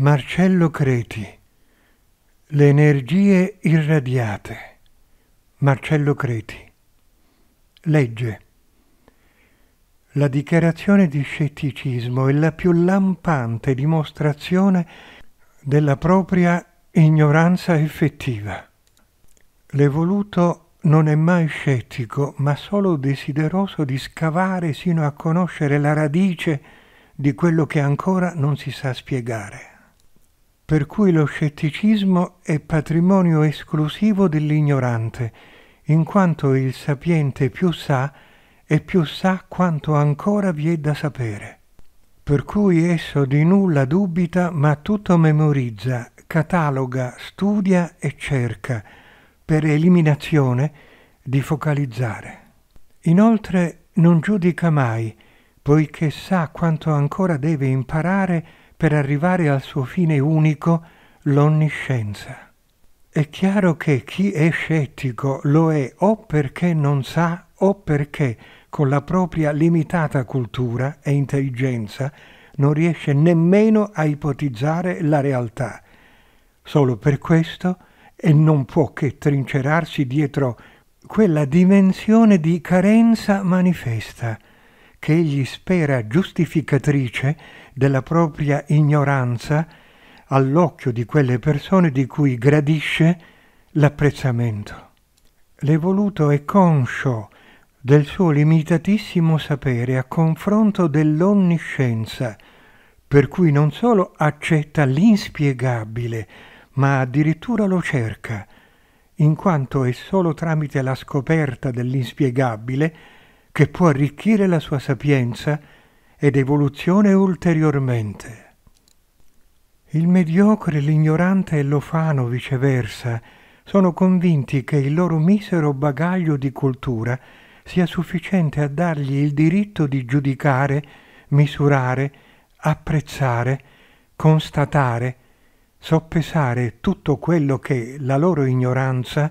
Marcello Creti Le energie irradiate Marcello Creti Legge La dichiarazione di scetticismo è la più lampante dimostrazione della propria ignoranza effettiva. L'evoluto non è mai scettico, ma solo desideroso di scavare sino a conoscere la radice di quello che ancora non si sa spiegare per cui lo scetticismo è patrimonio esclusivo dell'ignorante, in quanto il sapiente più sa e più sa quanto ancora vi è da sapere. Per cui esso di nulla dubita, ma tutto memorizza, cataloga, studia e cerca, per eliminazione, di focalizzare. Inoltre non giudica mai, poiché sa quanto ancora deve imparare per arrivare al suo fine unico, l'onniscienza. È chiaro che chi è scettico lo è o perché non sa o perché con la propria limitata cultura e intelligenza non riesce nemmeno a ipotizzare la realtà. Solo per questo e non può che trincerarsi dietro quella dimensione di carenza manifesta che egli spera giustificatrice della propria ignoranza all'occhio di quelle persone di cui gradisce l'apprezzamento. L'evoluto è conscio del suo limitatissimo sapere a confronto dell'onniscienza, per cui non solo accetta l'inspiegabile, ma addirittura lo cerca, in quanto è solo tramite la scoperta dell'inspiegabile che può arricchire la sua sapienza ed evoluzione ulteriormente. Il mediocre, l'ignorante e l'ofano, viceversa, sono convinti che il loro misero bagaglio di cultura sia sufficiente a dargli il diritto di giudicare, misurare, apprezzare, constatare, soppesare tutto quello che la loro ignoranza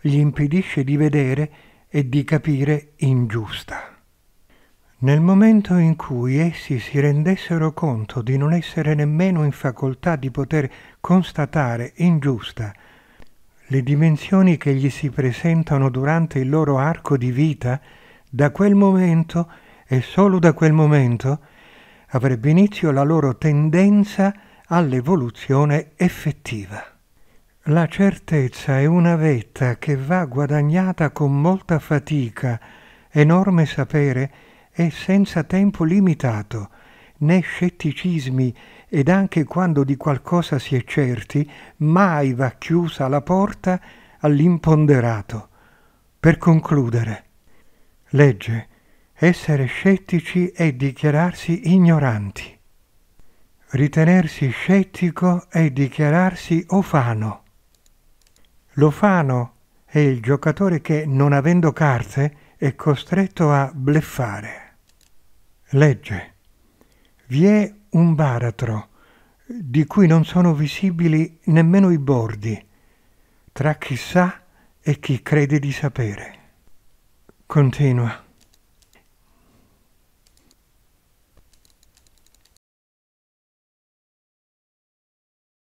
gli impedisce di vedere e di capire ingiusta. Nel momento in cui essi si rendessero conto di non essere nemmeno in facoltà di poter constatare ingiusta le dimensioni che gli si presentano durante il loro arco di vita, da quel momento e solo da quel momento avrebbe inizio la loro tendenza all'evoluzione effettiva. La certezza è una vetta che va guadagnata con molta fatica, enorme sapere è senza tempo limitato, né scetticismi ed anche quando di qualcosa si è certi, mai va chiusa la porta all'imponderato. Per concludere, legge, essere scettici è dichiararsi ignoranti. Ritenersi scettico è dichiararsi ofano. L'ofano è il giocatore che, non avendo carte, è costretto a bleffare. Legge. Vi è un baratro di cui non sono visibili nemmeno i bordi, tra chi sa e chi crede di sapere. Continua.